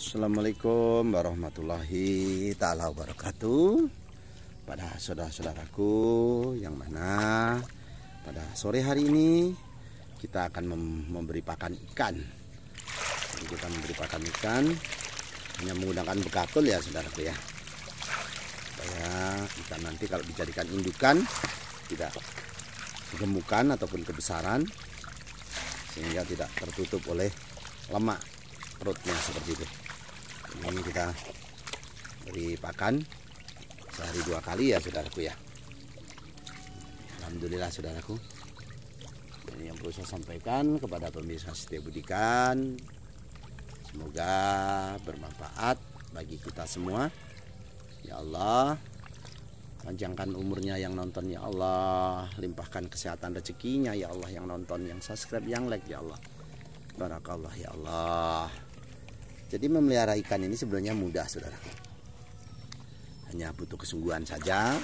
Assalamualaikum warahmatullahi taala wabarakatuh Pada saudara-saudaraku yang mana pada sore hari ini kita akan memberi pakan ikan Jadi Kita memberi pakan ikan hanya menggunakan bekatul ya saudaraku ya Supaya ikan nanti kalau dijadikan indukan tidak gemukan ataupun kebesaran Sehingga tidak tertutup oleh lemak perutnya seperti itu ini kita beri pakan sehari dua kali ya saudaraku ya Alhamdulillah saudaraku ini yang perlu saya sampaikan kepada pemirsa setia budikan semoga bermanfaat bagi kita semua ya Allah panjangkan umurnya yang nonton ya Allah limpahkan kesehatan rezekinya ya Allah yang nonton yang subscribe yang like ya Allah barakallah ya Allah jadi memelihara ikan ini sebenarnya mudah, saudara. Hanya butuh kesungguhan saja.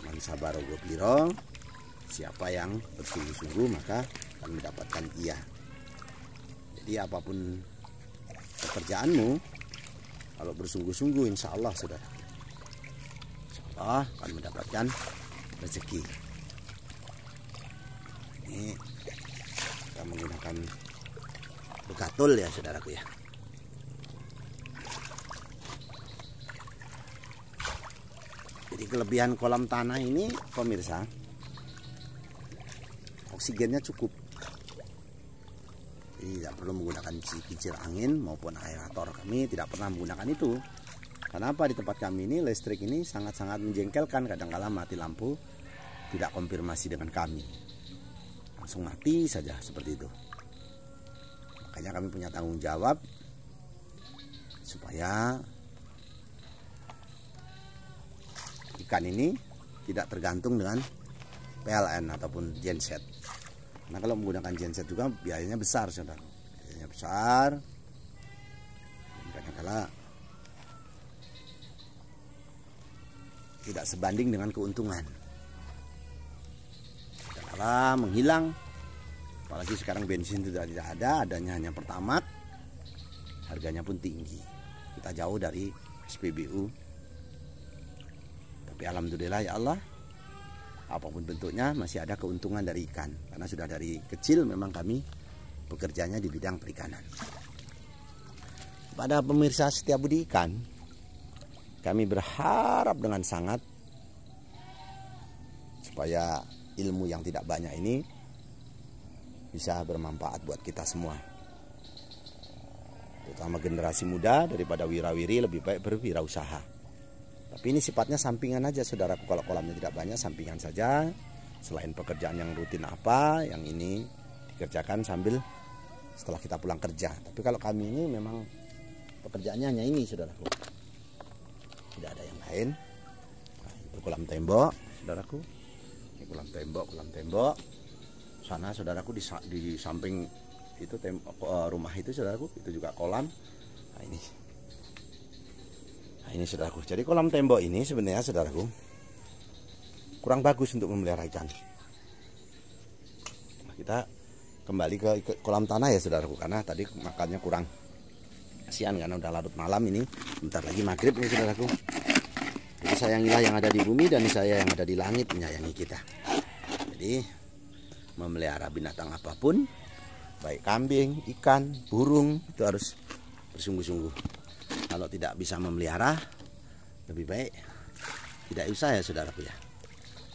Mansabarogo piro. Siapa yang bersungguh-sungguh maka akan mendapatkan ia. Jadi apapun pekerjaanmu, kalau bersungguh-sungguh, insya Allah, saudara, insya Allah akan mendapatkan rezeki. Ini kita menggunakan bekatul ya, saudaraku ya. kelebihan kolam tanah ini pemirsa oksigennya cukup jadi tidak perlu menggunakan kincir angin maupun aerator kami tidak pernah menggunakan itu kenapa di tempat kami ini listrik ini sangat-sangat menjengkelkan kadang-kala -kadang mati lampu tidak konfirmasi dengan kami langsung mati saja seperti itu makanya kami punya tanggung jawab supaya ikan ini tidak tergantung dengan PLN ataupun genset. Nah kalau menggunakan genset juga biayanya besar saudara, biayanya besar. Kadang-kala tidak sebanding dengan keuntungan. Kadang-kala menghilang, apalagi sekarang bensin sudah tidak ada, adanya hanya pertamak, harganya pun tinggi. Kita jauh dari SPBU tapi alhamdulillah ya Allah, apapun bentuknya masih ada keuntungan dari ikan. Karena sudah dari kecil memang kami bekerjanya di bidang perikanan. Pada pemirsa setiap budi ikan, kami berharap dengan sangat supaya ilmu yang tidak banyak ini bisa bermanfaat buat kita semua. Terutama generasi muda daripada wirawiri lebih baik berwirausaha tapi ini sifatnya sampingan aja saudaraku kalau kolamnya tidak banyak sampingan saja. Selain pekerjaan yang rutin apa, yang ini dikerjakan sambil setelah kita pulang kerja. Tapi kalau kami ini memang pekerjaannya hanya ini saudaraku. Tidak ada yang lain. Nah, itu kolam tembok, saudaraku. Ini kolam tembok, kolam tembok. Sana saudaraku di, di samping itu tem, eh, rumah itu saudaraku itu juga kolam. Nah ini Nah, ini saudaraku. Jadi kolam tembok ini sebenarnya saudaraku kurang bagus untuk memelihara ikan. Nah, kita kembali ke, kolam tanah ya saudaraku karena tadi makannya kurang. Kasihan karena udah larut malam ini. Bentar lagi maghrib nih saudaraku. Jadi sayangilah yang ada di bumi dan saya yang ada di langit menyayangi kita. Jadi memelihara binatang apapun baik kambing, ikan, burung itu harus bersungguh-sungguh kalau tidak bisa memelihara lebih baik tidak usah ya saudaraku ya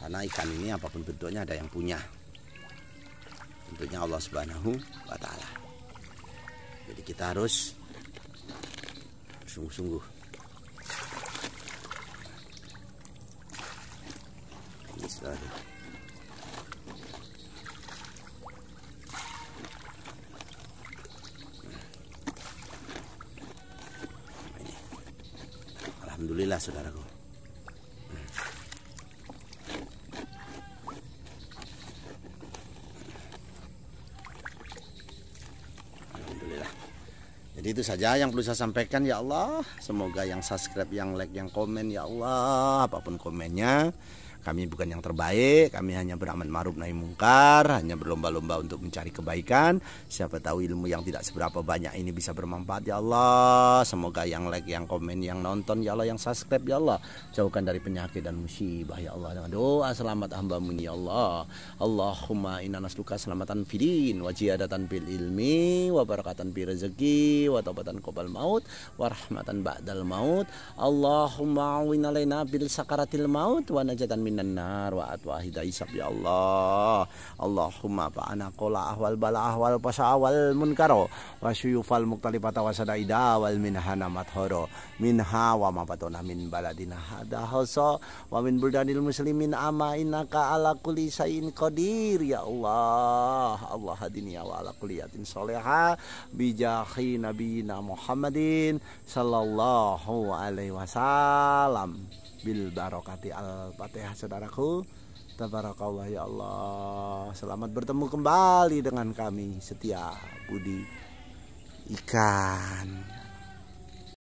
karena ikan ini apapun bentuknya ada yang punya tentunya Allah Subhanahu wa taala jadi kita harus sungguh-sungguh ini Alhamdulillah saudaraku. Alhamdulillah. Jadi itu saja yang perlu saya sampaikan ya Allah. Semoga yang subscribe, yang like, yang komen ya Allah, apapun komennya kami bukan yang terbaik, kami hanya beramal ma'ruf naik mungkar, hanya berlomba-lomba untuk mencari kebaikan. Siapa tahu ilmu yang tidak seberapa banyak ini bisa bermanfaat ya Allah. Semoga yang like, yang komen, yang nonton ya Allah, yang subscribe ya Allah, jauhkan dari penyakit dan musibah ya Allah. Dengan doa selamat mu ya Allah. Allahumma inna nasluka selamatan fidin, ada bil ilmi, wabarakatan bi rezeki, taubatan kobal maut, warahmatan ba'dal maut. Allahumma awin alaina bil sakaratil maut wa najatan min minan nar wa atwahida isab ya Allah Allahumma fa'ana qola ahwal bala ahwal pasawal munkaro wa syuyufal muktalifata wa sadaida wal minhana mathoro minha wa mabatona min baladina hada hoso wa min buldanil muslimin ama innaka ala kulli sayin qadir ya Allah Allah hadini wa ala kulli yatin soleha bijahi nabiyina Muhammadin sallallahu alaihi wasallam bil barokati al-fatihah saudaraku tabarakallah ya Allah selamat bertemu kembali dengan kami setia Budi Ikan